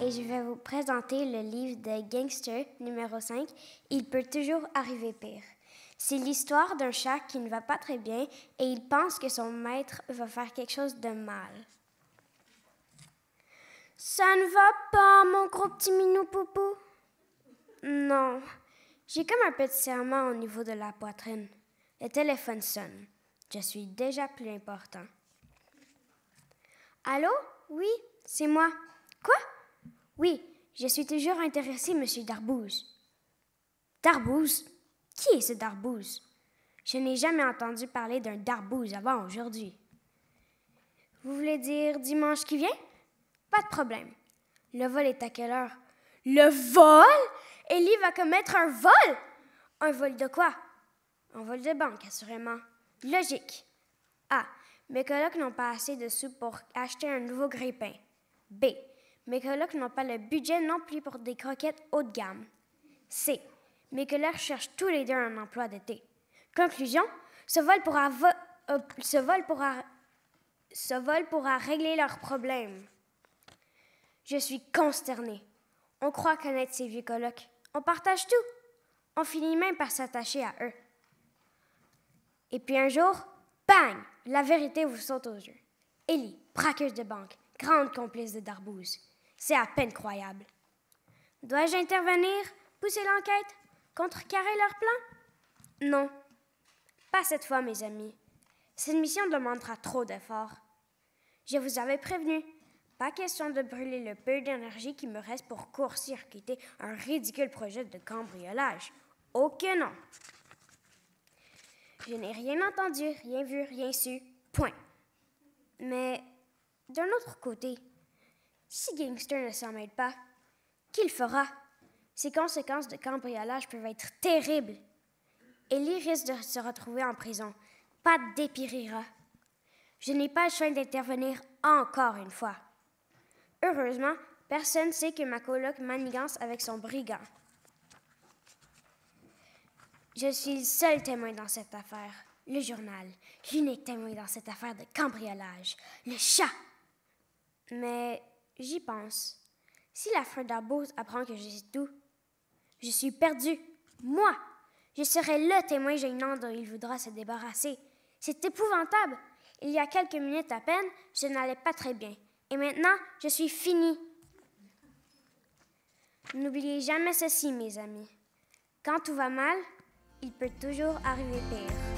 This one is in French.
et je vais vous présenter le livre de Gangster numéro 5, Il peut toujours arriver pire. C'est l'histoire d'un chat qui ne va pas très bien et il pense que son maître va faire quelque chose de mal. Ça ne va pas, mon gros petit minou poupou. Non, j'ai comme un petit serment au niveau de la poitrine. Le téléphone sonne. Je suis déjà plus important. Allô? Oui, c'est moi. Quoi? Oui, je suis toujours intéressé, monsieur Darbouze. Darbouze Qui est ce Darbouze Je n'ai jamais entendu parler d'un Darbouze avant aujourd'hui. Vous voulez dire dimanche qui vient Pas de problème. Le vol est à quelle heure Le vol Ellie va commettre un vol Un vol de quoi Un vol de banque, assurément. Logique. A. Ah, mes collègues n'ont pas assez de sous pour acheter un nouveau grille B. Mes colocs n'ont pas le budget non plus pour des croquettes haut de gamme. C. Mes collègues cherchent tous les deux un emploi d'été. Conclusion euh, ce vol pourra, régler leurs problèmes. Je suis consternée. On croit connaître ces vieux colocs. »« On partage tout. On finit même par s'attacher à eux. Et puis un jour, bang, la vérité vous saute aux yeux. Ellie, braqueuse de banque, grande complice de Darbouze. C'est à peine croyable. Dois-je intervenir, pousser l'enquête, contrecarrer leur plan Non. Pas cette fois, mes amis. Cette mission demandera trop d'efforts. Je vous avais prévenu, pas question de brûler le peu d'énergie qui me reste pour court-circuiter un ridicule projet de cambriolage. Aucun. nom Je n'ai rien entendu, rien vu, rien su. Point. Mais d'un autre côté, si Gangster ne s'en mêle pas, qu'il fera? Ses conséquences de cambriolage peuvent être terribles. Ellie risque de se retrouver en prison. Pat dépirira. Je n'ai pas le choix d'intervenir encore une fois. Heureusement, personne ne sait que ma coloc manigance avec son brigand. Je suis le seul témoin dans cette affaire. Le journal, l'unique témoin dans cette affaire de cambriolage, le chat. Mais J'y pense. Si la fin d'arbose apprend que je tout, je suis perdu. Moi, je serai le témoin gênant dont il voudra se débarrasser. C'est épouvantable. Il y a quelques minutes à peine, je n'allais pas très bien. Et maintenant, je suis fini. N'oubliez jamais ceci, mes amis. Quand tout va mal, il peut toujours arriver pire.